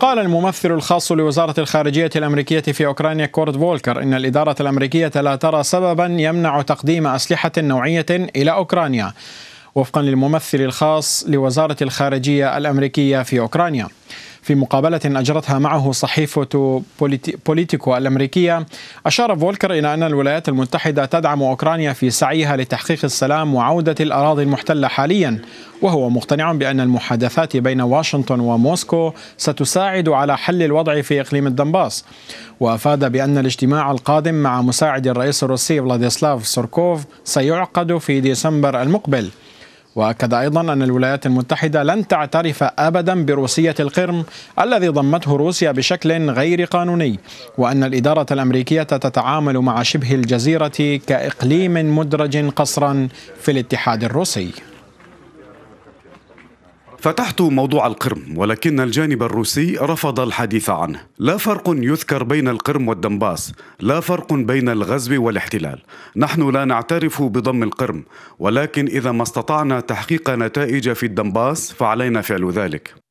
قال الممثل الخاص لوزارة الخارجية الأمريكية في أوكرانيا كورت فولكر إن الإدارة الأمريكية لا ترى سببا يمنع تقديم أسلحة نوعية إلى أوكرانيا وفقا للممثل الخاص لوزارة الخارجية الأمريكية في أوكرانيا في مقابلة أجرتها معه صحيفة بوليتيكو الأمريكية أشار فولكر إلى أن الولايات المتحدة تدعم أوكرانيا في سعيها لتحقيق السلام وعودة الأراضي المحتلة حاليا وهو مقتنع بأن المحادثات بين واشنطن وموسكو ستساعد على حل الوضع في إقليم الدنباس وأفاد بأن الاجتماع القادم مع مساعد الرئيس الروسي فلاديسلاف سوركوف سيعقد في ديسمبر المقبل واكد ايضا ان الولايات المتحده لن تعترف ابدا بروسيه القرم الذي ضمته روسيا بشكل غير قانوني وان الاداره الامريكيه تتعامل مع شبه الجزيره كاقليم مدرج قصرا في الاتحاد الروسي فتحت موضوع القرم ولكن الجانب الروسي رفض الحديث عنه لا فرق يذكر بين القرم والدنباس لا فرق بين الغزو والاحتلال نحن لا نعترف بضم القرم ولكن إذا ما استطعنا تحقيق نتائج في الدنباس فعلينا فعل ذلك